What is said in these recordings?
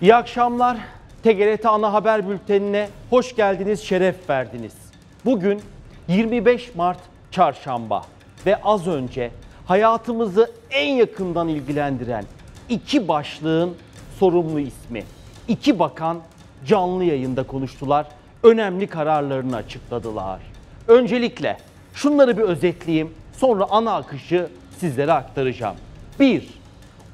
İyi akşamlar. TGRT Ana Haber Bülteni'ne hoş geldiniz, şeref verdiniz. Bugün 25 Mart Çarşamba ve az önce hayatımızı en yakından ilgilendiren iki başlığın sorumlu ismi. İki bakan canlı yayında konuştular, önemli kararlarını açıkladılar. Öncelikle şunları bir özetleyeyim, sonra ana akışı sizlere aktaracağım. 1.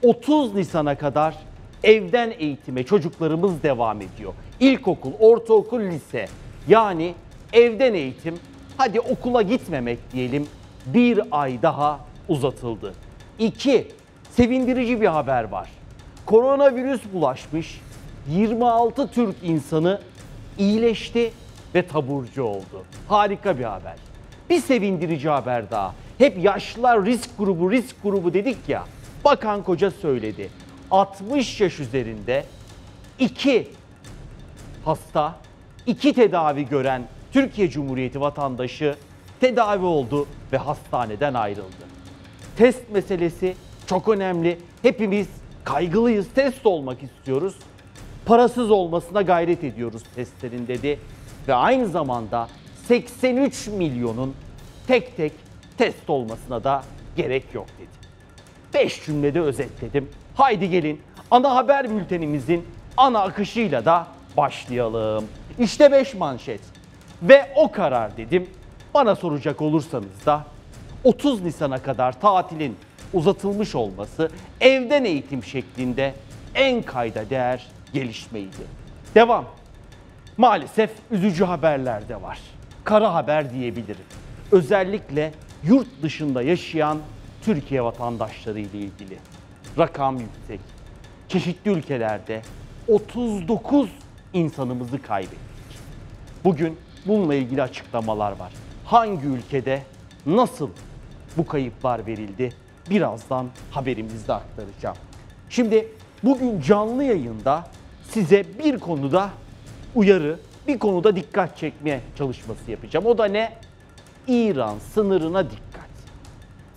30 Nisan'a kadar evden eğitime çocuklarımız devam ediyor. İlkokul, ortaokul, lise. Yani evden eğitim, hadi okula gitmemek diyelim, bir ay daha uzatıldı. İki, sevindirici bir haber var. Koronavirüs bulaşmış 26 Türk insanı iyileşti ve taburcu oldu. Harika bir haber. Bir sevindirici haber daha. Hep yaşlılar risk grubu, risk grubu dedik ya. Bakan koca söyledi. 60 yaş üzerinde 2 hasta, 2 tedavi gören Türkiye Cumhuriyeti vatandaşı tedavi oldu ve hastaneden ayrıldı. Test meselesi çok önemli. Hepimiz kaygılıyız, test olmak istiyoruz. Parasız olmasına gayret ediyoruz testlerin dedi. Ve aynı zamanda 83 milyonun tek tek test olmasına da gerek yok dedi. 5 cümlede özetledim. Haydi gelin ana haber bültenimizin ana akışıyla da başlayalım. İşte 5 manşet ve o karar dedim. Bana soracak olursanız da 30 Nisan'a kadar tatilin uzatılmış olması evden eğitim şeklinde en kayda değer gelişmeydi. Devam. Maalesef üzücü haberler de var. Kara haber diyebilirim. Özellikle yurt dışında yaşayan Türkiye vatandaşları ile ilgili rakam yüksek. Çeşitli ülkelerde 39 insanımızı kaybettik. Bugün bununla ilgili açıklamalar var. Hangi ülkede nasıl bu kayıplar verildi? Birazdan haberimizde aktaracağım. Şimdi bugün canlı yayında size bir konuda uyarı, bir konuda dikkat çekme çalışması yapacağım. O da ne? İran sınırına dikkat.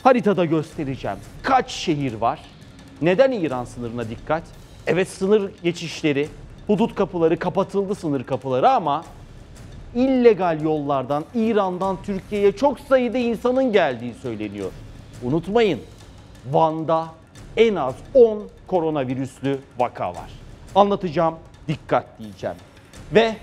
Haritada göstereceğim kaç şehir var neden İran sınırına dikkat? Evet sınır geçişleri, hudut kapıları kapatıldı sınır kapıları ama illegal yollardan İran'dan Türkiye'ye çok sayıda insanın geldiği söyleniyor. Unutmayın Van'da en az 10 koronavirüslü vaka var. Anlatacağım, dikkat diyeceğim. Ve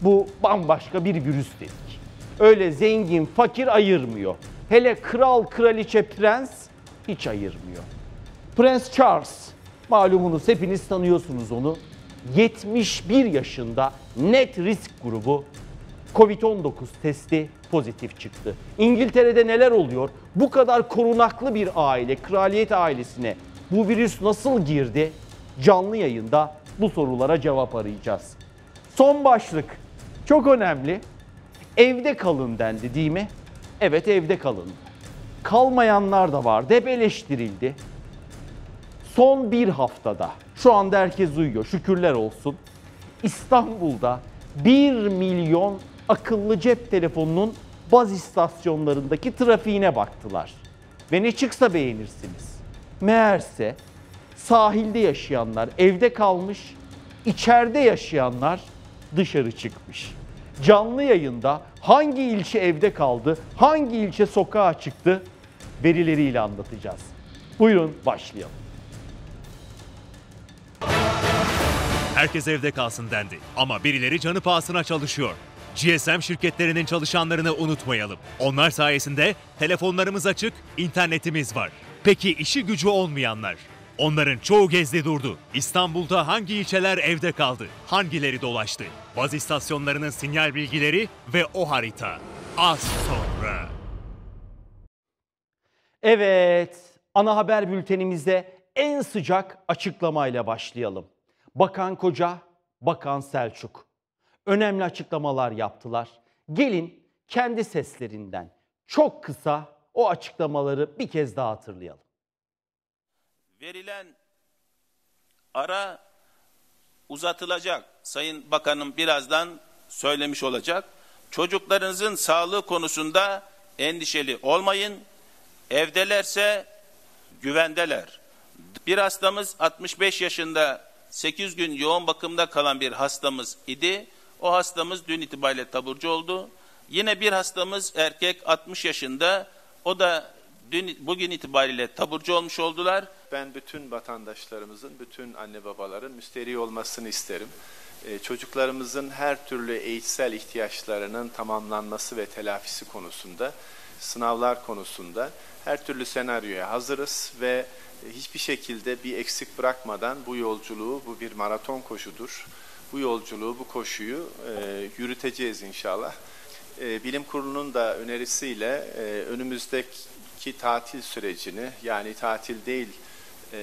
bu bambaşka bir virüs dedik. Öyle zengin fakir ayırmıyor. Hele kral kraliçe prens hiç ayırmıyor. Prens Charles, malumunuz hepiniz tanıyorsunuz onu. 71 yaşında net risk grubu Covid-19 testi pozitif çıktı. İngiltere'de neler oluyor? Bu kadar korunaklı bir aile, kraliyet ailesine bu virüs nasıl girdi? Canlı yayında bu sorulara cevap arayacağız. Son başlık çok önemli. Evde kalın dendi değil mi? Evet evde kalın. Kalmayanlar da vardı. Hep eleştirildi son bir haftada şu anda herkes uyuyor şükürler olsun. İstanbul'da 1 milyon akıllı cep telefonunun baz istasyonlarındaki trafiğine baktılar. Ve ne çıksa beğenirsiniz. Meğerse sahilde yaşayanlar evde kalmış, içeride yaşayanlar dışarı çıkmış. Canlı yayında hangi ilçe evde kaldı, hangi ilçe sokağa çıktı verileriyle anlatacağız. Buyurun başlayalım. herkes evde kalsın dendi. Ama birileri canı pahasına çalışıyor. GSM şirketlerinin çalışanlarını unutmayalım. Onlar sayesinde telefonlarımız açık, internetimiz var. Peki işi gücü olmayanlar? Onların çoğu gezdi durdu. İstanbul'da hangi ilçeler evde kaldı? Hangileri dolaştı? Baz istasyonlarının sinyal bilgileri ve o harita. Az sonra. Evet, ana haber bültenimizde en sıcak açıklamayla başlayalım. Bakan Koca, Bakan Selçuk önemli açıklamalar yaptılar. Gelin kendi seslerinden çok kısa o açıklamaları bir kez daha hatırlayalım. Verilen ara uzatılacak. Sayın Bakanım birazdan söylemiş olacak. Çocuklarınızın sağlığı konusunda endişeli olmayın. Evdelerse güvendeler. Bir hastamız 65 yaşında 8 gün yoğun bakımda kalan bir hastamız idi. O hastamız dün itibariyle taburcu oldu. Yine bir hastamız erkek 60 yaşında. O da dün bugün itibariyle taburcu olmuş oldular. Ben bütün vatandaşlarımızın, bütün anne babaların müsterih olmasını isterim. Ee, çocuklarımızın her türlü eğitsel ihtiyaçlarının tamamlanması ve telafisi konusunda, sınavlar konusunda her türlü senaryoya hazırız ve hiçbir şekilde bir eksik bırakmadan bu yolculuğu, bu bir maraton koşudur. Bu yolculuğu, bu koşuyu e, yürüteceğiz inşallah. E, Bilim Kurulu'nun da önerisiyle e, önümüzdeki tatil sürecini, yani tatil değil e,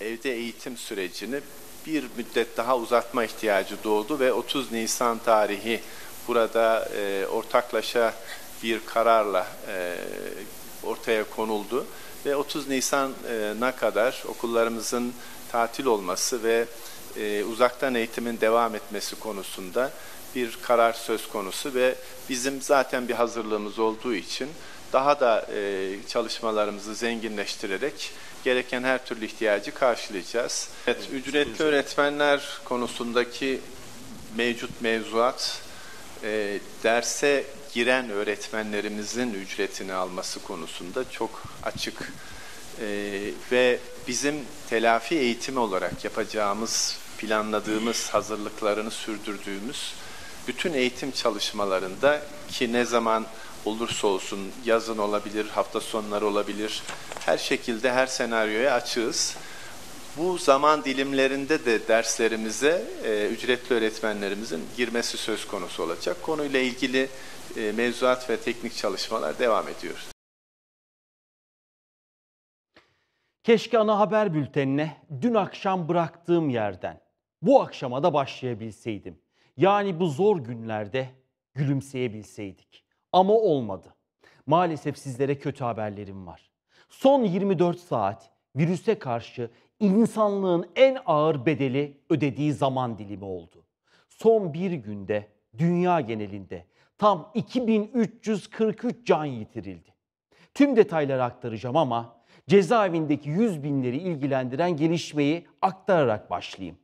evde eğitim sürecini bir müddet daha uzatma ihtiyacı doğdu ve 30 Nisan tarihi burada e, ortaklaşa bir kararla e, ortaya konuldu ve 30 Nisan'a kadar okullarımızın tatil olması ve e, uzaktan eğitimin devam etmesi konusunda bir karar söz konusu ve bizim zaten bir hazırlığımız olduğu için daha da e, çalışmalarımızı zenginleştirerek gereken her türlü ihtiyacı karşılayacağız. Evet, ücretli öğretmenler konusundaki mevcut mevzuat e, derse giren öğretmenlerimizin ücretini alması konusunda çok açık e, ve bizim telafi eğitimi olarak yapacağımız, planladığımız, hazırlıklarını sürdürdüğümüz bütün eğitim çalışmalarında ki ne zaman olursa olsun yazın olabilir, hafta sonları olabilir, her şekilde her senaryoya açığız. Bu zaman dilimlerinde de derslerimize e, ücretli öğretmenlerimizin girmesi söz konusu olacak. Konuyla ilgili e, mevzuat ve teknik çalışmalar devam ediyor. Keşke ana haber bültenine dün akşam bıraktığım yerden bu akşama da başlayabilseydim. Yani bu zor günlerde gülümseyebilseydik. Ama olmadı. Maalesef sizlere kötü haberlerim var. Son 24 saat virüse karşı insanlığın en ağır bedeli ödediği zaman dilimi oldu. Son bir günde dünya genelinde tam 2343 can yitirildi. Tüm detayları aktaracağım ama cezaevindeki yüz binleri ilgilendiren gelişmeyi aktararak başlayayım.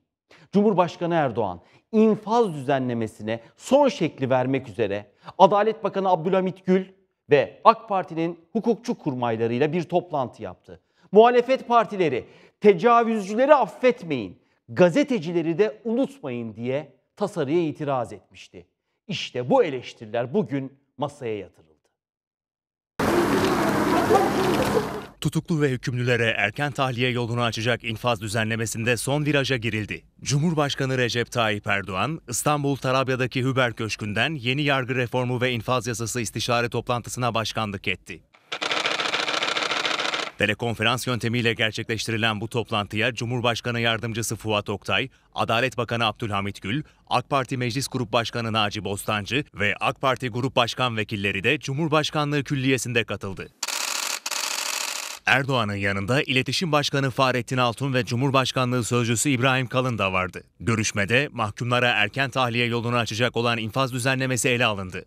Cumhurbaşkanı Erdoğan infaz düzenlemesine son şekli vermek üzere Adalet Bakanı Abdülhamit Gül ve AK Parti'nin hukukçu kurmaylarıyla bir toplantı yaptı. Muhalefet partileri tecavüzcüleri affetmeyin, gazetecileri de unutmayın diye tasarıya itiraz etmişti. İşte bu eleştiriler bugün masaya yatırıldı. Tutuklu ve hükümlülere erken tahliye yolunu açacak infaz düzenlemesinde son viraja girildi. Cumhurbaşkanı Recep Tayyip Erdoğan, İstanbul Tarabya'daki Hüber Köşkü'nden yeni yargı reformu ve infaz yasası istişare toplantısına başkanlık etti. Telekonferans yöntemiyle gerçekleştirilen bu toplantıya Cumhurbaşkanı Yardımcısı Fuat Oktay, Adalet Bakanı Abdülhamit Gül, AK Parti Meclis Grup Başkanı Naci Bostancı ve AK Parti Grup Başkan Vekilleri de Cumhurbaşkanlığı Külliyesi'nde katıldı. Erdoğan'ın yanında İletişim Başkanı Fahrettin Altun ve Cumhurbaşkanlığı Sözcüsü İbrahim Kalın da vardı. Görüşmede mahkumlara erken tahliye yolunu açacak olan infaz düzenlemesi ele alındı.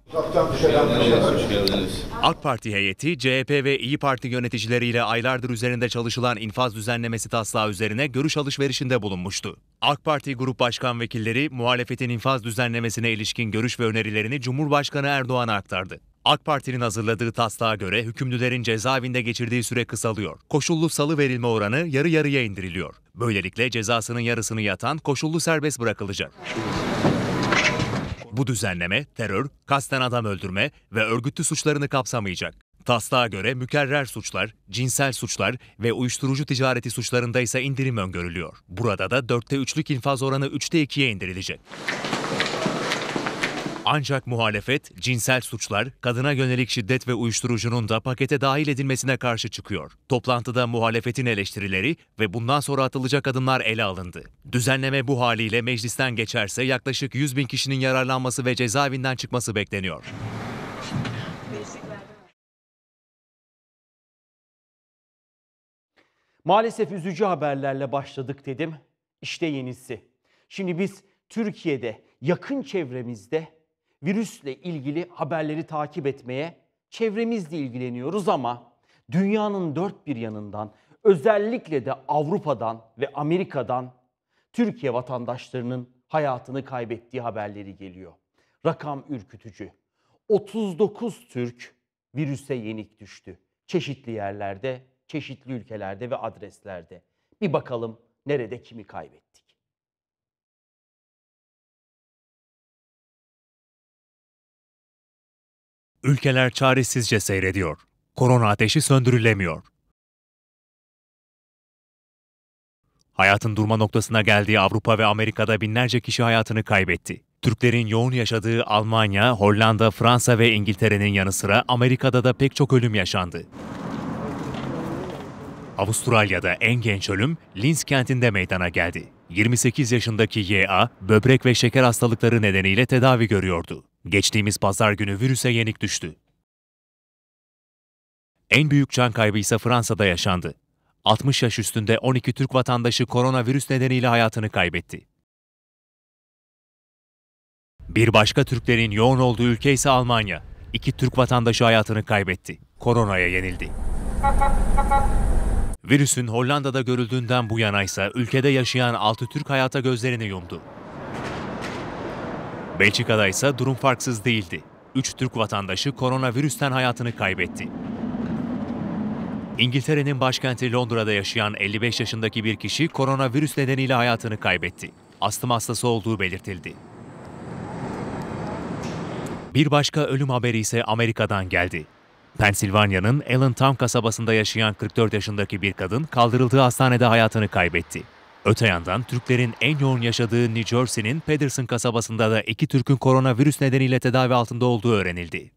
AK Parti heyeti, CHP ve İyi Parti yöneticileriyle aylardır üzerinde çalışılan infaz düzenlemesi taslağı üzerine görüş alışverişinde bulunmuştu. AK Parti Grup Başkan Vekilleri muhalefetin infaz düzenlemesine ilişkin görüş ve önerilerini Cumhurbaşkanı Erdoğan'a aktardı. AK Parti'nin hazırladığı taslağa göre hükümlülerin cezaevinde geçirdiği süre kısalıyor. Koşullu salı verilme oranı yarı yarıya indiriliyor. Böylelikle cezasının yarısını yatan koşullu serbest bırakılacak. Bu düzenleme terör, kasten adam öldürme ve örgütlü suçlarını kapsamayacak. Taslağa göre mükerrer suçlar, cinsel suçlar ve uyuşturucu ticareti suçlarında ise indirim öngörülüyor. Burada da 4'te 3'lük infaz oranı 3'te 2'ye indirilecek. Ancak muhalefet cinsel suçlar, kadına yönelik şiddet ve uyuşturucunun da pakete dahil edilmesine karşı çıkıyor. Toplantıda muhalefetin eleştirileri ve bundan sonra atılacak adımlar ele alındı. Düzenleme bu haliyle meclisten geçerse yaklaşık 100 bin kişinin yararlanması ve cezaevinden çıkması bekleniyor. Maalesef üzücü haberlerle başladık dedim. İşte yenisi. Şimdi biz Türkiye'de, yakın çevremizde virüsle ilgili haberleri takip etmeye çevremizle ilgileniyoruz ama dünyanın dört bir yanından özellikle de Avrupa'dan ve Amerika'dan Türkiye vatandaşlarının hayatını kaybettiği haberleri geliyor. Rakam ürkütücü. 39 Türk virüse yenik düştü. Çeşitli yerlerde, çeşitli ülkelerde ve adreslerde. Bir bakalım nerede kimi kaybetti. Ülkeler çaresizce seyrediyor. Korona ateşi söndürülemiyor. Hayatın durma noktasına geldiği Avrupa ve Amerika'da binlerce kişi hayatını kaybetti. Türklerin yoğun yaşadığı Almanya, Hollanda, Fransa ve İngiltere'nin yanı sıra Amerika'da da pek çok ölüm yaşandı. Avustralya'da en genç ölüm Linz kentinde meydana geldi. 28 yaşındaki YA böbrek ve şeker hastalıkları nedeniyle tedavi görüyordu. Geçtiğimiz pazar günü virüse yenik düştü. En büyük can kaybı ise Fransa'da yaşandı. 60 yaş üstünde 12 Türk vatandaşı koronavirüs nedeniyle hayatını kaybetti. Bir başka Türklerin yoğun olduğu ülke ise Almanya. İki Türk vatandaşı hayatını kaybetti. Koronaya yenildi. Virüsün Hollanda'da görüldüğünden bu yana ise ülkede yaşayan 6 Türk hayata gözlerini yumdu. Belçika'da ise durum farksız değildi. Üç Türk vatandaşı koronavirüsten hayatını kaybetti. İngiltere'nin başkenti Londra'da yaşayan 55 yaşındaki bir kişi koronavirüs nedeniyle hayatını kaybetti. Astım hastası olduğu belirtildi. Bir başka ölüm haberi ise Amerika'dan geldi. Pensilvanya'nın Allentown kasabasında yaşayan 44 yaşındaki bir kadın kaldırıldığı hastanede hayatını kaybetti. Öte yandan Türklerin en yoğun yaşadığı New Jersey'nin Pedersen kasabasında da iki Türk'ün koronavirüs nedeniyle tedavi altında olduğu öğrenildi.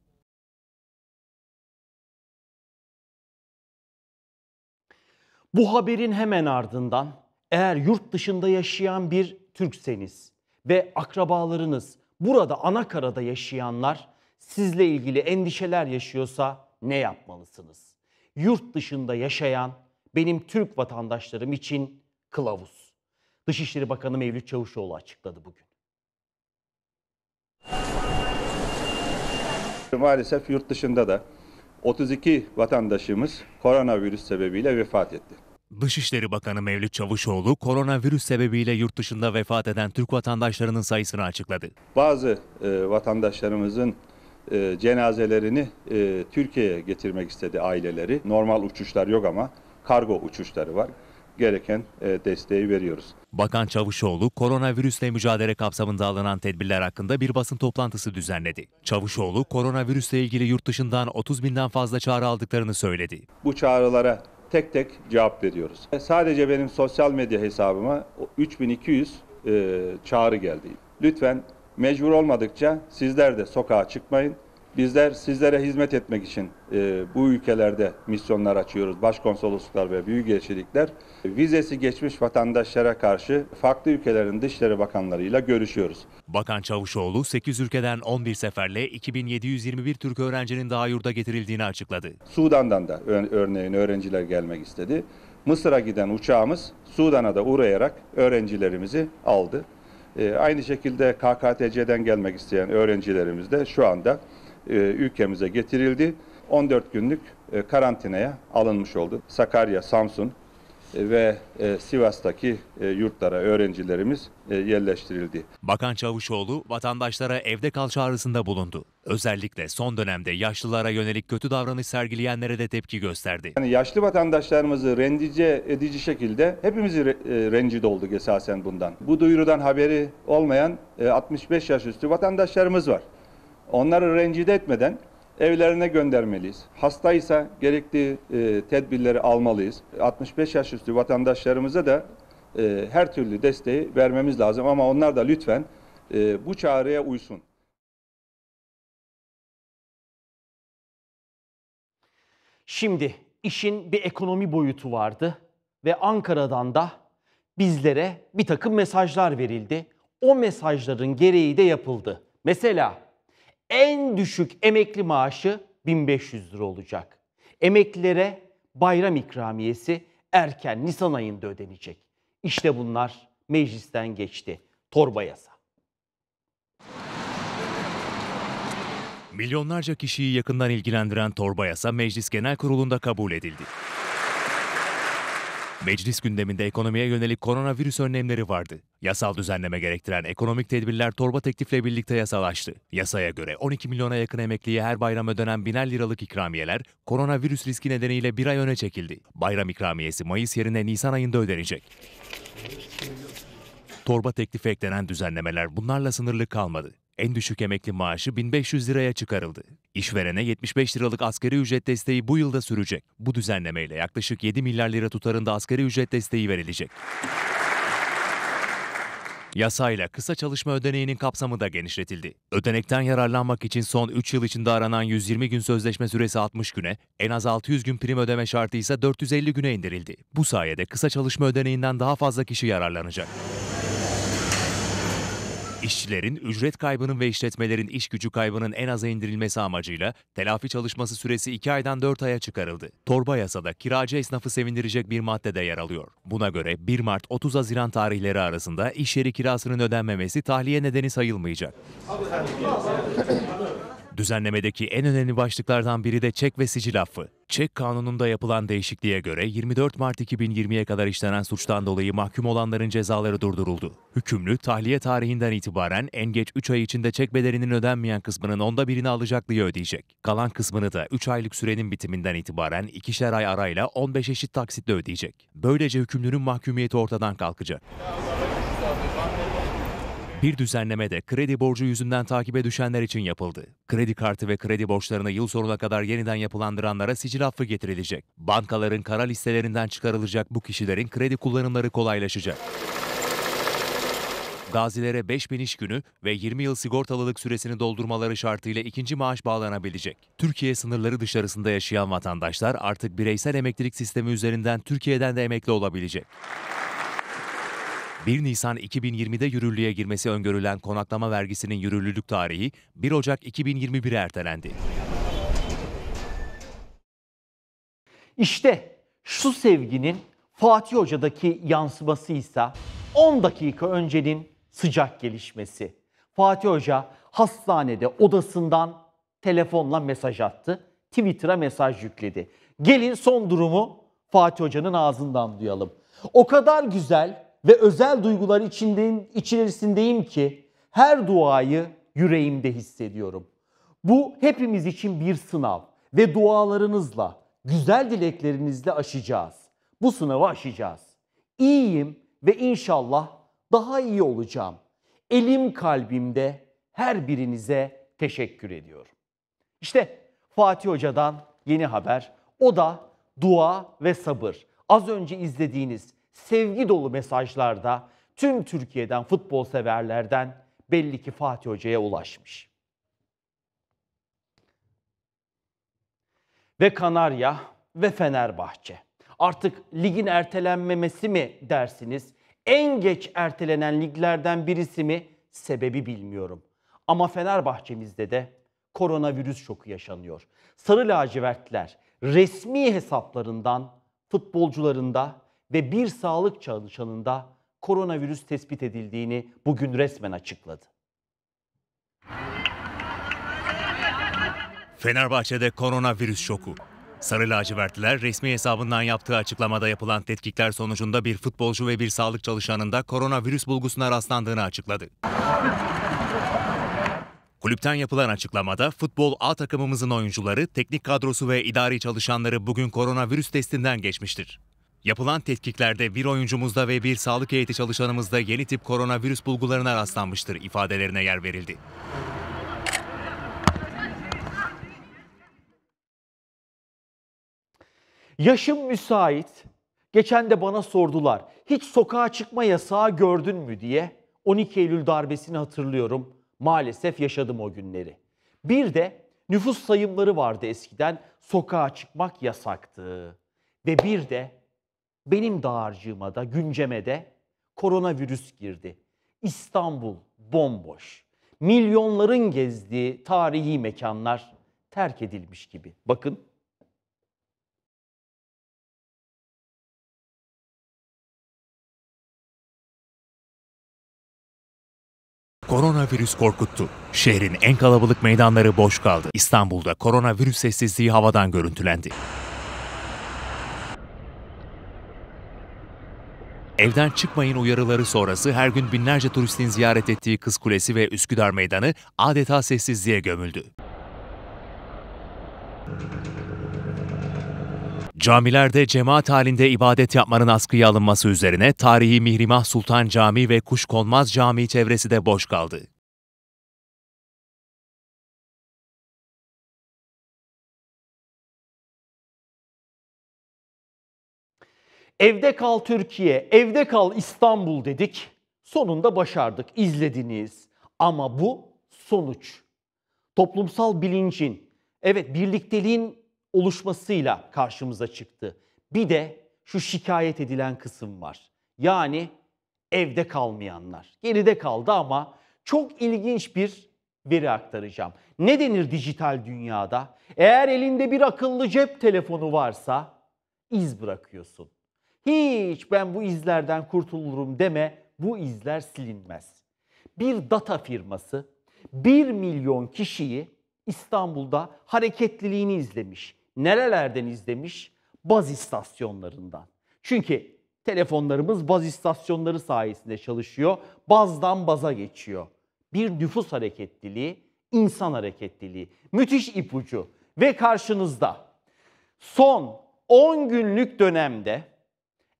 Bu haberin hemen ardından eğer yurt dışında yaşayan bir Türkseniz ve akrabalarınız burada Anakara'da yaşayanlar sizle ilgili endişeler yaşıyorsa ne yapmalısınız? Yurt dışında yaşayan benim Türk vatandaşlarım için kılavuz. Dışişleri Bakanı Mevlüt Çavuşoğlu açıkladı bugün. Maalesef yurt dışında da 32 vatandaşımız koronavirüs sebebiyle vefat etti. Dışişleri Bakanı Mevlüt Çavuşoğlu koronavirüs sebebiyle yurt dışında vefat eden Türk vatandaşlarının sayısını açıkladı. Bazı e, vatandaşlarımızın e, cenazelerini e, Türkiye'ye getirmek istedi aileleri. Normal uçuşlar yok ama kargo uçuşları var gereken e, desteği veriyoruz. Bakan Çavuşoğlu koronavirüsle mücadele kapsamında alınan tedbirler hakkında bir basın toplantısı düzenledi. Çavuşoğlu koronavirüsle ilgili yurt dışından 30 binden fazla çağrı aldıklarını söyledi. Bu çağrılara tek tek cevap veriyoruz. E, sadece benim sosyal medya hesabıma 3200 e, çağrı geldi. Lütfen mecbur olmadıkça sizler de sokağa çıkmayın. Bizler sizlere hizmet etmek için e, bu ülkelerde misyonlar açıyoruz. Başkonsolosluklar ve büyükelçilikler vizesi geçmiş vatandaşlara karşı farklı ülkelerin dışişleri bakanlarıyla görüşüyoruz. Bakan Çavuşoğlu 8 ülkeden 11 seferle 2721 Türk öğrencinin daha yurda getirildiğini açıkladı. Sudan'dan da örneğin öğrenciler gelmek istedi. Mısır'a giden uçağımız Sudan'a da uğrayarak öğrencilerimizi aldı. E, aynı şekilde KKTC'den gelmek isteyen öğrencilerimiz de şu anda e, ülkemize getirildi. 14 günlük e, karantinaya alınmış oldu. Sakarya, Samsun e, ve Sivas'taki yurtlara öğrencilerimiz yerleştirildi. Bakan Çavuşoğlu vatandaşlara evde kal çağrısında bulundu. Özellikle son dönemde yaşlılara yönelik kötü davranış sergileyenlere de tepki gösterdi. Yani yaşlı vatandaşlarımızı rendice edici şekilde hepimizi re- rencide olduk esasen bundan. Bu duyurudan haberi olmayan 65 yaş üstü vatandaşlarımız var. Onları rencide etmeden evlerine göndermeliyiz. Hastaysa gerekli e, tedbirleri almalıyız. 65 yaş üstü vatandaşlarımıza da e, her türlü desteği vermemiz lazım ama onlar da lütfen e, bu çağrıya uysun. Şimdi işin bir ekonomi boyutu vardı ve Ankara'dan da bizlere bir takım mesajlar verildi. O mesajların gereği de yapıldı. Mesela en düşük emekli maaşı 1500 lira olacak. Emeklilere bayram ikramiyesi erken Nisan ayında ödenecek. İşte bunlar meclisten geçti. Torba yasa. Milyonlarca kişiyi yakından ilgilendiren torba yasa Meclis Genel Kurulu'nda kabul edildi. Meclis gündeminde ekonomiye yönelik koronavirüs önlemleri vardı. Yasal düzenleme gerektiren ekonomik tedbirler torba teklifle birlikte yasalaştı. Yasaya göre 12 milyona yakın emekliye her bayram ödenen biner liralık ikramiyeler koronavirüs riski nedeniyle bir ay öne çekildi. Bayram ikramiyesi Mayıs yerine Nisan ayında ödenecek. Torba teklifi eklenen düzenlemeler bunlarla sınırlı kalmadı en düşük emekli maaşı 1500 liraya çıkarıldı. İşverene 75 liralık asgari ücret desteği bu yılda sürecek. Bu düzenlemeyle yaklaşık 7 milyar lira tutarında asgari ücret desteği verilecek. Yasayla kısa çalışma ödeneğinin kapsamı da genişletildi. Ödenekten yararlanmak için son 3 yıl içinde aranan 120 gün sözleşme süresi 60 güne, en az 600 gün prim ödeme şartı ise 450 güne indirildi. Bu sayede kısa çalışma ödeneğinden daha fazla kişi yararlanacak. İşçilerin ücret kaybının ve işletmelerin iş gücü kaybının en aza indirilmesi amacıyla telafi çalışması süresi 2 aydan 4 aya çıkarıldı. Torba yasada kiracı esnafı sevindirecek bir madde de yer alıyor. Buna göre 1 Mart 30 Haziran tarihleri arasında iş yeri kirasının ödenmemesi tahliye nedeni sayılmayacak. Düzenlemedeki en önemli başlıklardan biri de çek ve sicil affı. Çek kanununda yapılan değişikliğe göre 24 Mart 2020'ye kadar işlenen suçtan dolayı mahkum olanların cezaları durduruldu. Hükümlü, tahliye tarihinden itibaren en geç 3 ay içinde çek bedelinin ödenmeyen kısmının onda birini alacak ödeyecek. Kalan kısmını da 3 aylık sürenin bitiminden itibaren ikişer ay arayla 15 eşit taksitle ödeyecek. Böylece hükümlünün mahkumiyeti ortadan kalkacak. Bir düzenleme de kredi borcu yüzünden takibe düşenler için yapıldı. Kredi kartı ve kredi borçlarını yıl sonuna kadar yeniden yapılandıranlara sicil affı getirilecek. Bankaların kara listelerinden çıkarılacak bu kişilerin kredi kullanımları kolaylaşacak. Gazilere 5 bin iş günü ve 20 yıl sigortalılık süresini doldurmaları şartıyla ikinci maaş bağlanabilecek. Türkiye sınırları dışarısında yaşayan vatandaşlar artık bireysel emeklilik sistemi üzerinden Türkiye'den de emekli olabilecek. 1 Nisan 2020'de yürürlüğe girmesi öngörülen konaklama vergisinin yürürlülük tarihi 1 Ocak 2021'e ertelendi. İşte şu sevginin Fatih Hoca'daki yansımasıysa 10 dakika öncenin sıcak gelişmesi. Fatih Hoca hastanede odasından telefonla mesaj attı. Twitter'a mesaj yükledi. Gelin son durumu Fatih Hoca'nın ağzından duyalım. O kadar güzel ve özel duygular içindeyim, içerisindeyim ki her duayı yüreğimde hissediyorum. Bu hepimiz için bir sınav ve dualarınızla, güzel dileklerinizle aşacağız. Bu sınavı aşacağız. İyiyim ve inşallah daha iyi olacağım. Elim kalbimde her birinize teşekkür ediyorum. İşte Fatih Hoca'dan yeni haber. O da dua ve sabır. Az önce izlediğiniz sevgi dolu mesajlarda tüm Türkiye'den futbol severlerden belli ki Fatih Hoca'ya ulaşmış. Ve Kanarya ve Fenerbahçe. Artık ligin ertelenmemesi mi dersiniz? En geç ertelenen liglerden birisi mi? Sebebi bilmiyorum. Ama Fenerbahçemizde de koronavirüs şoku yaşanıyor. Sarı lacivertler resmi hesaplarından futbolcularında ve bir sağlık çalışanında koronavirüs tespit edildiğini bugün resmen açıkladı. Fenerbahçe'de koronavirüs şoku. Sarı lacivertliler resmi hesabından yaptığı açıklamada yapılan tetkikler sonucunda bir futbolcu ve bir sağlık çalışanında koronavirüs bulgusuna rastlandığını açıkladı. Kulüpten yapılan açıklamada futbol A takımımızın oyuncuları, teknik kadrosu ve idari çalışanları bugün koronavirüs testinden geçmiştir. Yapılan tetkiklerde bir oyuncumuzda ve bir sağlık heyeti çalışanımızda yeni tip koronavirüs bulgularına rastlanmıştır ifadelerine yer verildi. Yaşım müsait. Geçen de bana sordular. Hiç sokağa çıkma yasağı gördün mü diye. 12 Eylül darbesini hatırlıyorum. Maalesef yaşadım o günleri. Bir de nüfus sayımları vardı eskiden. Sokağa çıkmak yasaktı. Ve bir de benim dağarcığıma da, günceme de koronavirüs girdi. İstanbul bomboş. Milyonların gezdiği tarihi mekanlar terk edilmiş gibi. Bakın Koronavirüs korkuttu. Şehrin en kalabalık meydanları boş kaldı. İstanbul'da koronavirüs sessizliği havadan görüntülendi. Evden çıkmayın uyarıları sonrası her gün binlerce turistin ziyaret ettiği Kız Kulesi ve Üsküdar Meydanı adeta sessizliğe gömüldü. Camilerde cemaat halinde ibadet yapmanın askıya alınması üzerine tarihi Mihrimah Sultan Camii ve Kuşkonmaz Camii çevresi de boş kaldı. Evde kal Türkiye, evde kal İstanbul dedik. Sonunda başardık, izlediniz. Ama bu sonuç. Toplumsal bilincin, evet birlikteliğin oluşmasıyla karşımıza çıktı. Bir de şu şikayet edilen kısım var. Yani evde kalmayanlar. Geride kaldı ama çok ilginç bir veri aktaracağım. Ne denir dijital dünyada? Eğer elinde bir akıllı cep telefonu varsa iz bırakıyorsun hiç ben bu izlerden kurtulurum deme bu izler silinmez. Bir data firması 1 milyon kişiyi İstanbul'da hareketliliğini izlemiş. Nerelerden izlemiş? Baz istasyonlarından. Çünkü telefonlarımız baz istasyonları sayesinde çalışıyor. Bazdan baza geçiyor. Bir nüfus hareketliliği, insan hareketliliği. Müthiş ipucu. Ve karşınızda son 10 günlük dönemde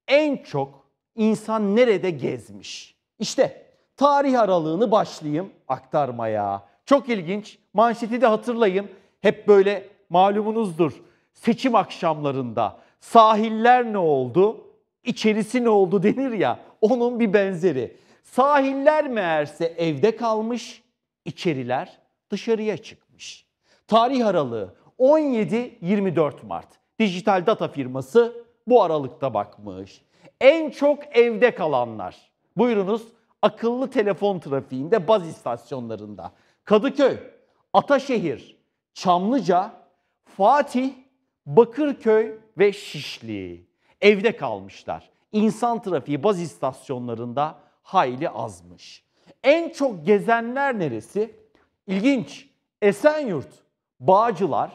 en çok insan nerede gezmiş? İşte tarih aralığını başlayayım aktarmaya. Çok ilginç. Manşeti de hatırlayın. Hep böyle malumunuzdur. Seçim akşamlarında sahiller ne oldu? İçerisi ne oldu denir ya. Onun bir benzeri. Sahiller meğerse evde kalmış, içeriler dışarıya çıkmış. Tarih aralığı 17-24 Mart. Dijital data firması bu aralıkta bakmış. En çok evde kalanlar. Buyurunuz akıllı telefon trafiğinde baz istasyonlarında. Kadıköy, Ataşehir, Çamlıca, Fatih, Bakırköy ve Şişli. Evde kalmışlar. İnsan trafiği baz istasyonlarında hayli azmış. En çok gezenler neresi? İlginç. Esenyurt, Bağcılar,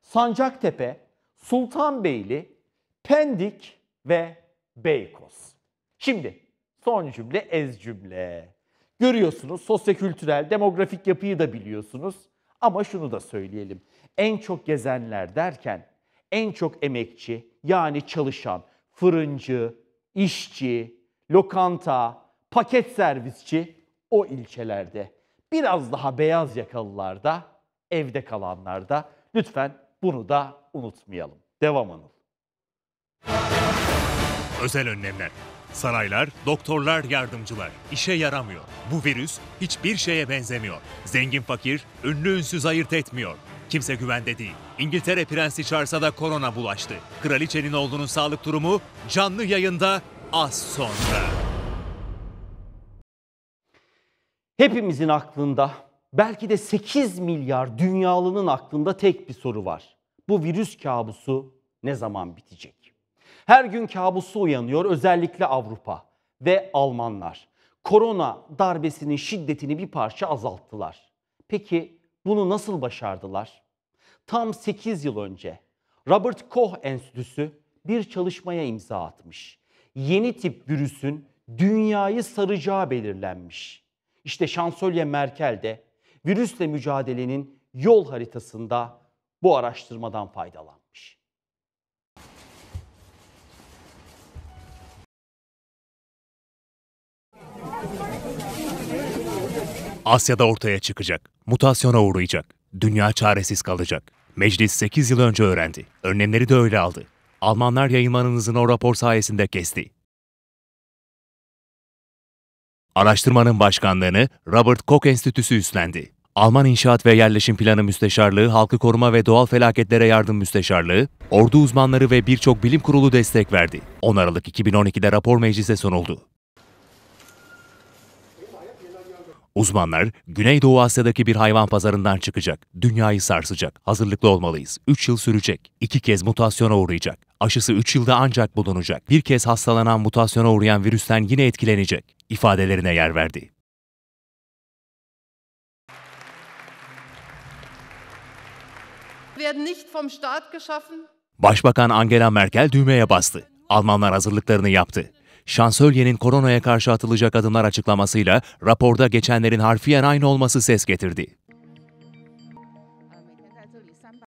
Sancaktepe, Sultanbeyli, Pendik ve Beykoz. Şimdi son cümle ez cümle. Görüyorsunuz sosyokültürel, demografik yapıyı da biliyorsunuz. Ama şunu da söyleyelim. En çok gezenler derken en çok emekçi yani çalışan, fırıncı, işçi, lokanta, paket servisçi o ilçelerde. Biraz daha beyaz yakalılarda, evde kalanlarda. Lütfen bunu da unutmayalım. Devam Anıl. Özel önlemler. Saraylar, doktorlar, yardımcılar işe yaramıyor. Bu virüs hiçbir şeye benzemiyor. Zengin fakir, ünlü ünsüz ayırt etmiyor. Kimse güvende değil. İngiltere Prensi Charles'a da korona bulaştı. Kraliçenin oğlunun sağlık durumu canlı yayında az sonra. Hepimizin aklında belki de 8 milyar dünyalının aklında tek bir soru var. Bu virüs kabusu ne zaman bitecek? Her gün kabusu uyanıyor özellikle Avrupa ve Almanlar. Korona darbesinin şiddetini bir parça azalttılar. Peki bunu nasıl başardılar? Tam 8 yıl önce Robert Koch Enstitüsü bir çalışmaya imza atmış. Yeni tip virüsün dünyayı saracağı belirlenmiş. İşte Şansölye Merkel de virüsle mücadelenin yol haritasında bu araştırmadan faydalan. Asya'da ortaya çıkacak. Mutasyona uğrayacak. Dünya çaresiz kalacak. Meclis 8 yıl önce öğrendi. Önlemleri de öyle aldı. Almanlar yayınmanınızın o rapor sayesinde kesti. Araştırmanın başkanlığını Robert Koch Enstitüsü üstlendi. Alman İnşaat ve Yerleşim Planı Müsteşarlığı, Halkı Koruma ve Doğal Felaketlere Yardım Müsteşarlığı, ordu uzmanları ve birçok bilim kurulu destek verdi. 10 Aralık 2012'de rapor meclise sunuldu. Uzmanlar, Güneydoğu Asya'daki bir hayvan pazarından çıkacak, dünyayı sarsacak, hazırlıklı olmalıyız. 3 yıl sürecek, 2 kez mutasyona uğrayacak, aşısı 3 yılda ancak bulunacak, bir kez hastalanan mutasyona uğrayan virüsten yine etkilenecek, ifadelerine yer verdi. Başbakan Angela Merkel düğmeye bastı. Almanlar hazırlıklarını yaptı şansölyenin koronaya karşı atılacak adımlar açıklamasıyla raporda geçenlerin harfiyen aynı olması ses getirdi.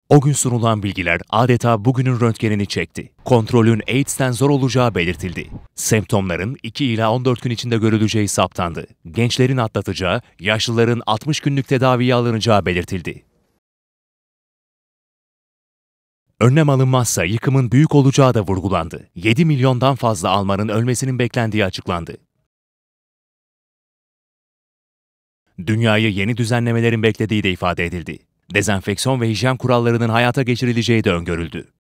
O gün sunulan bilgiler adeta bugünün röntgenini çekti. Kontrolün AIDS'ten zor olacağı belirtildi. Semptomların 2 ila 14 gün içinde görüleceği saptandı. Gençlerin atlatacağı, yaşlıların 60 günlük tedaviye alınacağı belirtildi. Önlem alınmazsa yıkımın büyük olacağı da vurgulandı. 7 milyondan fazla Almanın ölmesinin beklendiği açıklandı. Dünyayı yeni düzenlemelerin beklediği de ifade edildi. Dezenfeksiyon ve hijyen kurallarının hayata geçirileceği de öngörüldü.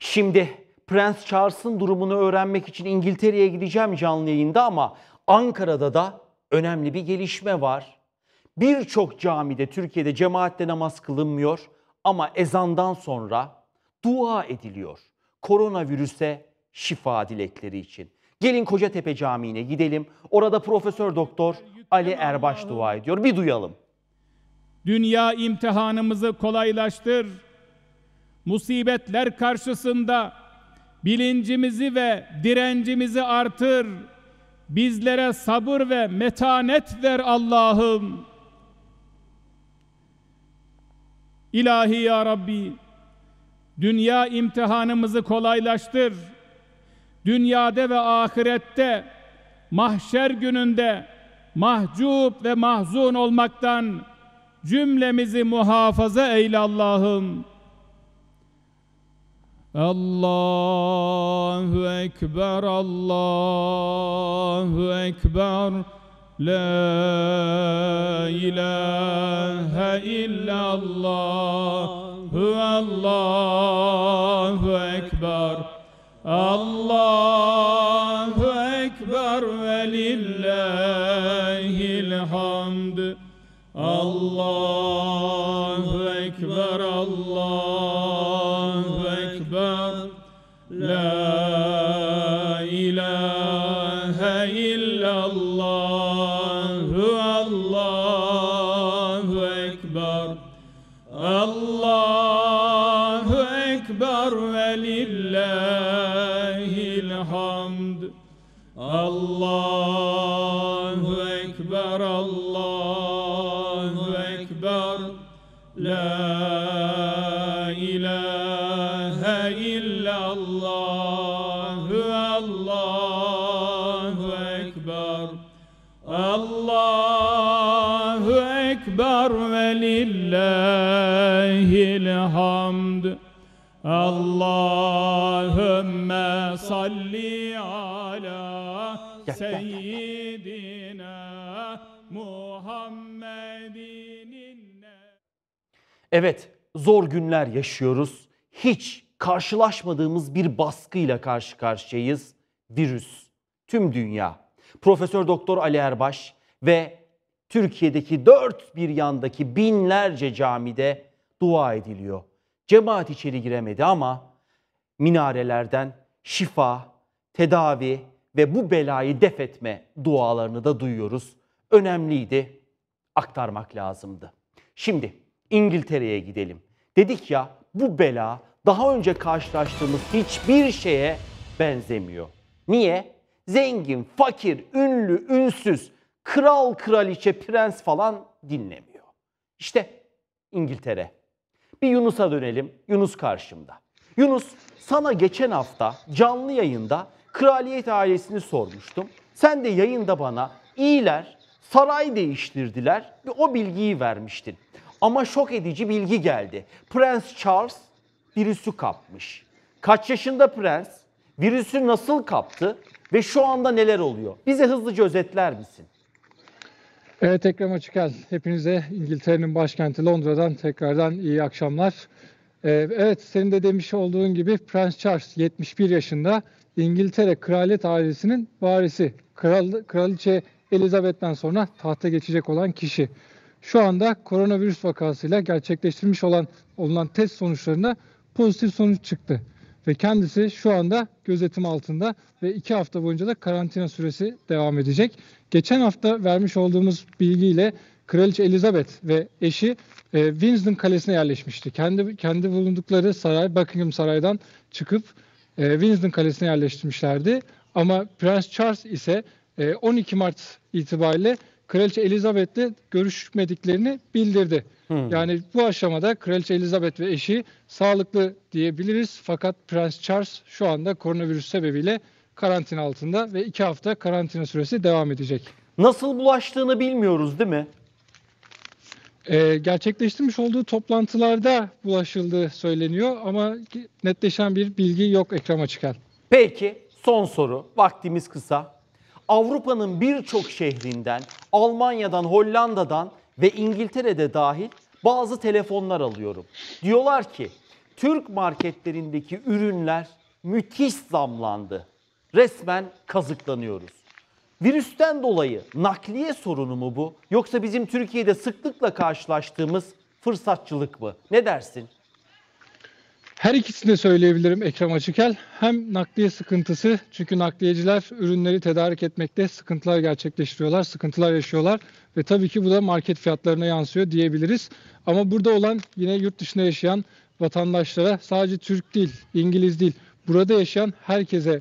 Şimdi Prens Charles'ın durumunu öğrenmek için İngiltere'ye gideceğim canlı yayında ama Ankara'da da önemli bir gelişme var. Birçok camide Türkiye'de cemaatle namaz kılınmıyor ama ezandan sonra dua ediliyor. Koronavirüse şifa dilekleri için. Gelin Kocatepe Camii'ne gidelim. Orada Profesör Doktor Ali Erbaş dua ediyor. Bir duyalım. Dünya imtihanımızı kolaylaştır. Musibetler karşısında bilincimizi ve direncimizi artır Bizlere sabır ve metanet ver Allah'ım. İlahi ya Rabbi, dünya imtihanımızı kolaylaştır. Dünyada ve ahirette, mahşer gününde mahcup ve mahzun olmaktan cümlemizi muhafaza eyle Allah'ım. Allahu Ekber, Allahu Ekber La ilahe illallah Allahu Ekber Allahu Ekber ve lillahil hamd Allah Ekber Allahu Ekber ve lillahil hamd Allah Allahümme salli ala seyyidina Muhammedin Evet, zor günler yaşıyoruz. Hiç karşılaşmadığımız bir baskıyla karşı karşıyayız. Virüs, tüm dünya. Profesör Doktor Ali Erbaş ve Türkiye'deki dört bir yandaki binlerce camide dua ediliyor Cemaat içeri giremedi ama minarelerden şifa, tedavi ve bu belayı def etme dualarını da duyuyoruz. Önemliydi, aktarmak lazımdı. Şimdi İngiltere'ye gidelim. Dedik ya bu bela daha önce karşılaştığımız hiçbir şeye benzemiyor. Niye? Zengin, fakir, ünlü, ünsüz, kral, kraliçe, prens falan dinlemiyor. İşte İngiltere. Bir Yunus'a dönelim. Yunus karşımda. Yunus sana geçen hafta canlı yayında kraliyet ailesini sormuştum. Sen de yayında bana iyiler saray değiştirdiler ve o bilgiyi vermiştin. Ama şok edici bilgi geldi. Prens Charles virüsü kapmış. Kaç yaşında prens? Virüsü nasıl kaptı ve şu anda neler oluyor? Bize hızlıca özetler misin? Evet Ekrem Açıkel, hepinize İngiltere'nin başkenti Londra'dan tekrardan iyi akşamlar. Ee, evet senin de demiş olduğun gibi Prince Charles 71 yaşında İngiltere kraliyet ailesinin varisi. Kral, kraliçe Elizabeth'den sonra tahta geçecek olan kişi. Şu anda koronavirüs vakasıyla gerçekleştirilmiş olan olunan test sonuçlarında pozitif sonuç çıktı ve kendisi şu anda gözetim altında ve iki hafta boyunca da karantina süresi devam edecek. Geçen hafta vermiş olduğumuz bilgiyle Kraliçe Elizabeth ve eşi e, Winston Kalesi'ne yerleşmişti. Kendi kendi bulundukları saray Buckingham Saray'dan çıkıp e, Winston Kalesi'ne yerleştirmişlerdi. Ama Prens Charles ise e, 12 Mart itibariyle Kraliçe Elizabeth'le görüşmediklerini bildirdi. Hmm. Yani bu aşamada Kraliçe Elizabeth ve eşi sağlıklı diyebiliriz. Fakat Prens Charles şu anda koronavirüs sebebiyle karantina altında ve iki hafta karantina süresi devam edecek. Nasıl bulaştığını bilmiyoruz değil mi? E, gerçekleştirmiş olduğu toplantılarda bulaşıldığı söyleniyor ama netleşen bir bilgi yok Ekrem Açıkel. Peki son soru vaktimiz kısa. Avrupa'nın birçok şehrinden, Almanya'dan, Hollanda'dan ve İngiltere'de dahil bazı telefonlar alıyorum. Diyorlar ki Türk marketlerindeki ürünler müthiş zamlandı. Resmen kazıklanıyoruz. Virüsten dolayı nakliye sorunu mu bu yoksa bizim Türkiye'de sıklıkla karşılaştığımız fırsatçılık mı? Ne dersin? Her ikisini de söyleyebilirim Ekrem Açıkel. Hem nakliye sıkıntısı çünkü nakliyeciler ürünleri tedarik etmekte sıkıntılar gerçekleştiriyorlar, sıkıntılar yaşıyorlar ve tabii ki bu da market fiyatlarına yansıyor diyebiliriz. Ama burada olan yine yurt dışında yaşayan vatandaşlara sadece Türk değil, İngiliz değil, burada yaşayan herkese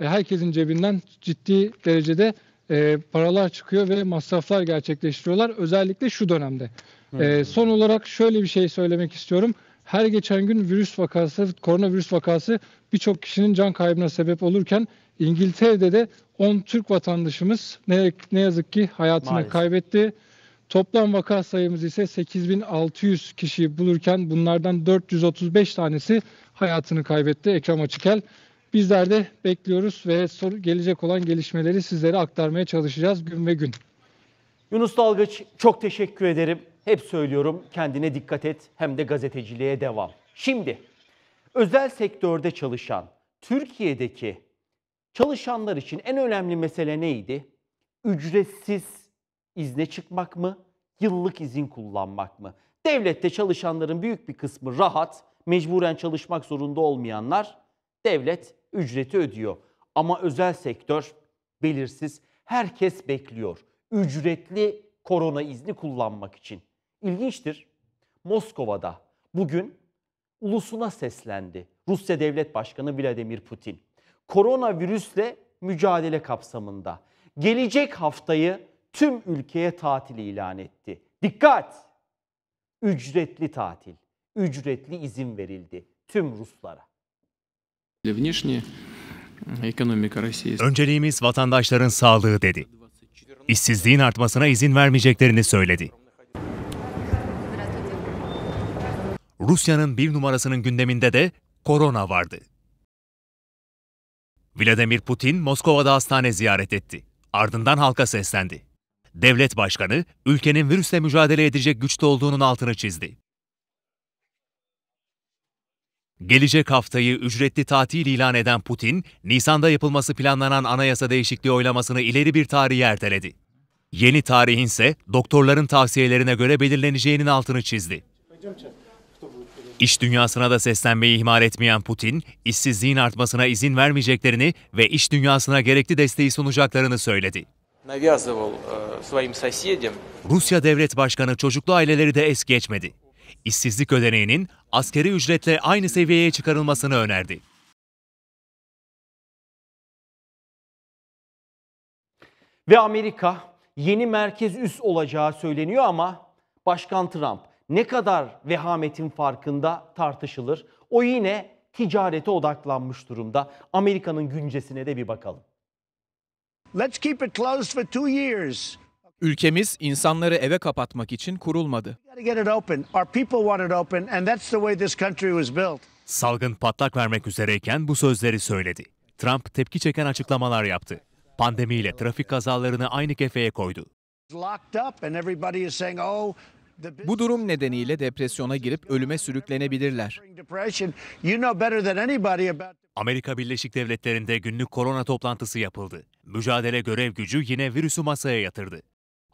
e, herkesin cebinden ciddi derecede e, paralar çıkıyor ve masraflar gerçekleştiriyorlar özellikle şu dönemde. Evet. E, son olarak şöyle bir şey söylemek istiyorum her geçen gün virüs vakası, koronavirüs vakası birçok kişinin can kaybına sebep olurken İngiltere'de de 10 Türk vatandaşımız ne, ne yazık ki hayatını Maalesef. kaybetti. Toplam vaka sayımız ise 8600 kişiyi bulurken bunlardan 435 tanesi hayatını kaybetti. Ekrem Açıkel Bizler de bekliyoruz ve gelecek olan gelişmeleri sizlere aktarmaya çalışacağız gün ve gün. Yunus Dalgıç çok teşekkür ederim. Hep söylüyorum kendine dikkat et hem de gazeteciliğe devam. Şimdi özel sektörde çalışan Türkiye'deki çalışanlar için en önemli mesele neydi? Ücretsiz izne çıkmak mı? Yıllık izin kullanmak mı? Devlette çalışanların büyük bir kısmı rahat, mecburen çalışmak zorunda olmayanlar devlet ücreti ödüyor. Ama özel sektör belirsiz, herkes bekliyor ücretli korona izni kullanmak için. İlginçtir. Moskova'da bugün ulusuna seslendi Rusya Devlet Başkanı Vladimir Putin. Koronavirüsle mücadele kapsamında gelecek haftayı tüm ülkeye tatil ilan etti. Dikkat! Ücretli tatil, ücretli izin verildi tüm Ruslara. Э, Önceliğimiz vatandaşların sağlığı dedi işsizliğin artmasına izin vermeyeceklerini söyledi. Rusya'nın bir numarasının gündeminde de korona vardı. Vladimir Putin Moskova'da hastane ziyaret etti. Ardından halka seslendi. Devlet başkanı ülkenin virüsle mücadele edecek güçte olduğunun altını çizdi. Gelecek haftayı ücretli tatil ilan eden Putin, Nisan'da yapılması planlanan anayasa değişikliği oylamasını ileri bir tarihe erteledi. Yeni tarihin ise doktorların tavsiyelerine göre belirleneceğinin altını çizdi. İş dünyasına da seslenmeyi ihmal etmeyen Putin, işsizliğin artmasına izin vermeyeceklerini ve iş dünyasına gerekli desteği sunacaklarını söyledi. Э, Rusya Devlet Başkanı çocuklu aileleri de es geçmedi işsizlik ödeneğinin askeri ücretle aynı seviyeye çıkarılmasını önerdi. Ve Amerika yeni merkez üs olacağı söyleniyor ama Başkan Trump ne kadar vehametin farkında tartışılır. O yine ticarete odaklanmış durumda. Amerika'nın güncesine de bir bakalım. Let's keep it closed for two years. Ülkemiz insanları eve kapatmak için kurulmadı. Salgın patlak vermek üzereyken bu sözleri söyledi. Trump tepki çeken açıklamalar yaptı. Pandemiyle trafik kazalarını aynı kefeye koydu. Oh, bu durum nedeniyle depresyona girip ölüme sürüklenebilirler. Amerika Birleşik Devletleri'nde günlük korona toplantısı yapıldı. Mücadele görev gücü yine virüsü masaya yatırdı.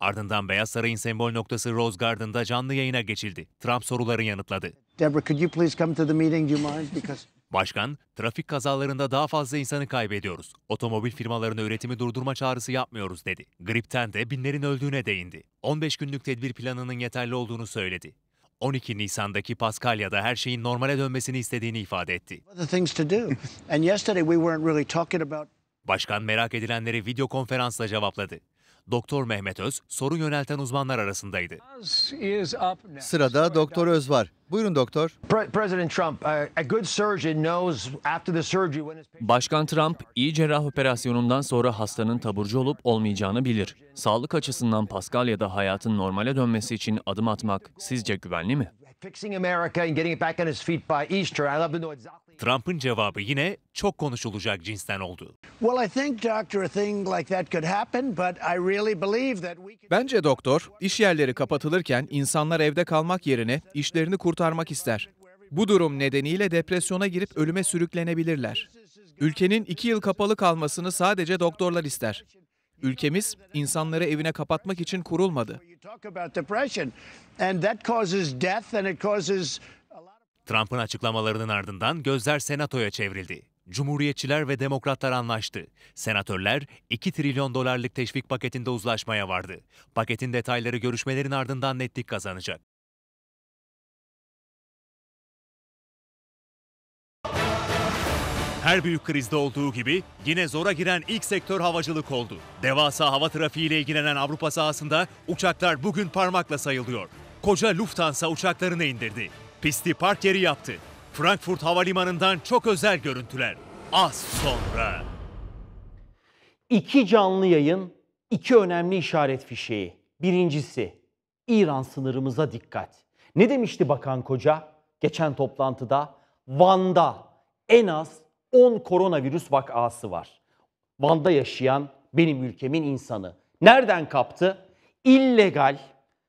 Ardından Beyaz Saray'ın sembol noktası Rose Garden'da canlı yayına geçildi. Trump soruları yanıtladı. Deborah, could you please come to the meeting? Do you mind? Because Başkan, trafik kazalarında daha fazla insanı kaybediyoruz. Otomobil firmalarının üretimi durdurma çağrısı yapmıyoruz dedi. Gripten de binlerin öldüğüne değindi. 15 günlük tedbir planının yeterli olduğunu söyledi. 12 Nisan'daki Paskalya'da her şeyin normale dönmesini istediğini ifade etti. Başkan merak edilenleri video konferansla cevapladı. Doktor Mehmet Öz sorun yönelten uzmanlar arasındaydı. Sırada Doktor Öz var. Buyurun doktor. Uh, Başkan Trump iyi cerrah operasyonundan sonra hastanın taburcu olup olmayacağını bilir. Sağlık açısından Paskalya'da hayatın normale dönmesi için adım atmak sizce güvenli mi? Trump'ın cevabı yine çok konuşulacak cinsten oldu. Bence doktor, iş yerleri kapatılırken insanlar evde kalmak yerine işlerini kurtarmak ister. Bu durum nedeniyle depresyona girip ölüme sürüklenebilirler. Ülkenin iki yıl kapalı kalmasını sadece doktorlar ister. Ülkemiz insanları evine kapatmak için kurulmadı. Trump'ın açıklamalarının ardından gözler Senato'ya çevrildi. Cumhuriyetçiler ve demokratlar anlaştı. Senatörler 2 trilyon dolarlık teşvik paketinde uzlaşmaya vardı. Paketin detayları görüşmelerin ardından netlik kazanacak. Her büyük krizde olduğu gibi yine zora giren ilk sektör havacılık oldu. Devasa hava trafiğiyle ilgilenen Avrupa sahasında uçaklar bugün parmakla sayılıyor. Koca Lufthansa uçaklarını indirdi. Pisti park yeri yaptı. Frankfurt Havalimanı'ndan çok özel görüntüler. Az sonra. İki canlı yayın, iki önemli işaret fişeği. Birincisi, İran sınırımıza dikkat. Ne demişti Bakan Koca geçen toplantıda? Van'da en az 10 koronavirüs vakası var. Van'da yaşayan benim ülkemin insanı. Nereden kaptı? İllegal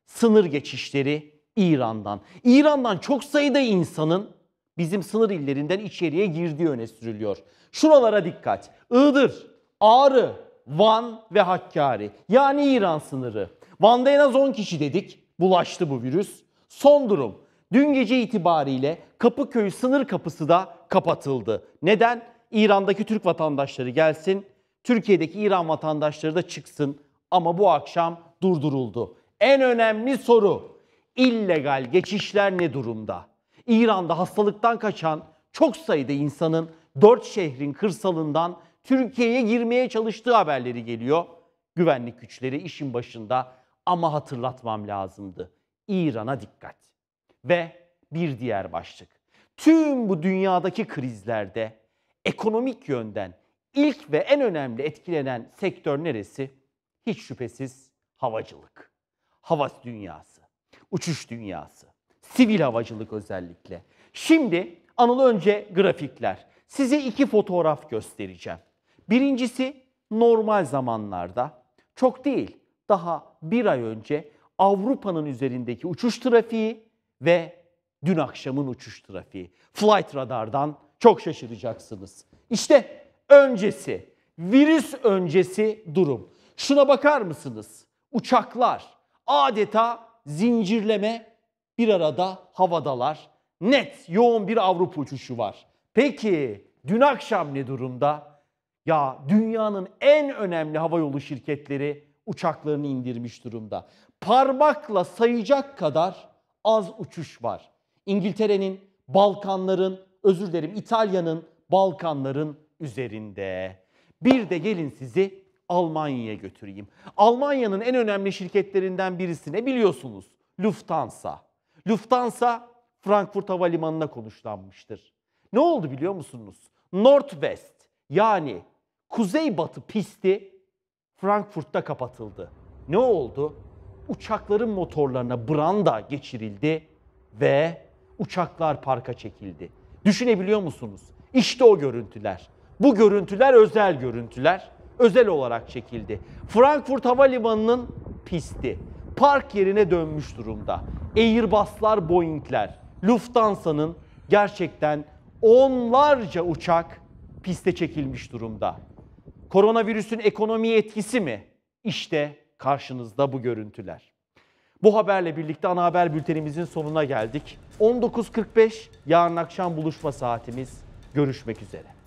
sınır geçişleri İran'dan. İran'dan çok sayıda insanın bizim sınır illerinden içeriye girdiği öne sürülüyor. Şuralara dikkat. Iğdır, Ağrı, Van ve Hakkari. Yani İran sınırı. Van'da en az 10 kişi dedik. Bulaştı bu virüs. Son durum. Dün gece itibariyle Kapıköy sınır kapısı da kapatıldı. Neden? İran'daki Türk vatandaşları gelsin, Türkiye'deki İran vatandaşları da çıksın ama bu akşam durduruldu. En önemli soru illegal geçişler ne durumda? İran'da hastalıktan kaçan çok sayıda insanın dört şehrin kırsalından Türkiye'ye girmeye çalıştığı haberleri geliyor. Güvenlik güçleri işin başında ama hatırlatmam lazımdı. İran'a dikkat. Ve bir diğer başlık. Tüm bu dünyadaki krizlerde ekonomik yönden ilk ve en önemli etkilenen sektör neresi? Hiç şüphesiz havacılık. Havas dünyası uçuş dünyası. Sivil havacılık özellikle. Şimdi Anıl önce grafikler. Size iki fotoğraf göstereceğim. Birincisi normal zamanlarda çok değil daha bir ay önce Avrupa'nın üzerindeki uçuş trafiği ve dün akşamın uçuş trafiği. Flight radardan çok şaşıracaksınız. İşte öncesi, virüs öncesi durum. Şuna bakar mısınız? Uçaklar adeta zincirleme bir arada havadalar. Net yoğun bir Avrupa uçuşu var. Peki dün akşam ne durumda? Ya dünyanın en önemli havayolu şirketleri uçaklarını indirmiş durumda. Parmakla sayacak kadar az uçuş var. İngiltere'nin, Balkanların, özür dilerim İtalya'nın, Balkanların üzerinde. Bir de gelin sizi Almanya'ya götüreyim. Almanya'nın en önemli şirketlerinden birisi ne biliyorsunuz Lufthansa. Lufthansa Frankfurt Havalimanı'na konuşlanmıştır. Ne oldu biliyor musunuz? Northwest yani kuzeybatı pisti Frankfurt'ta kapatıldı. Ne oldu? Uçakların motorlarına branda geçirildi ve uçaklar parka çekildi. Düşünebiliyor musunuz? İşte o görüntüler. Bu görüntüler özel görüntüler özel olarak çekildi. Frankfurt Havalimanı'nın pisti. Park yerine dönmüş durumda. Airbus'lar, Boeing'ler, Lufthansa'nın gerçekten onlarca uçak piste çekilmiş durumda. Koronavirüsün ekonomi etkisi mi? İşte karşınızda bu görüntüler. Bu haberle birlikte ana haber bültenimizin sonuna geldik. 19.45 yarın akşam buluşma saatimiz. Görüşmek üzere.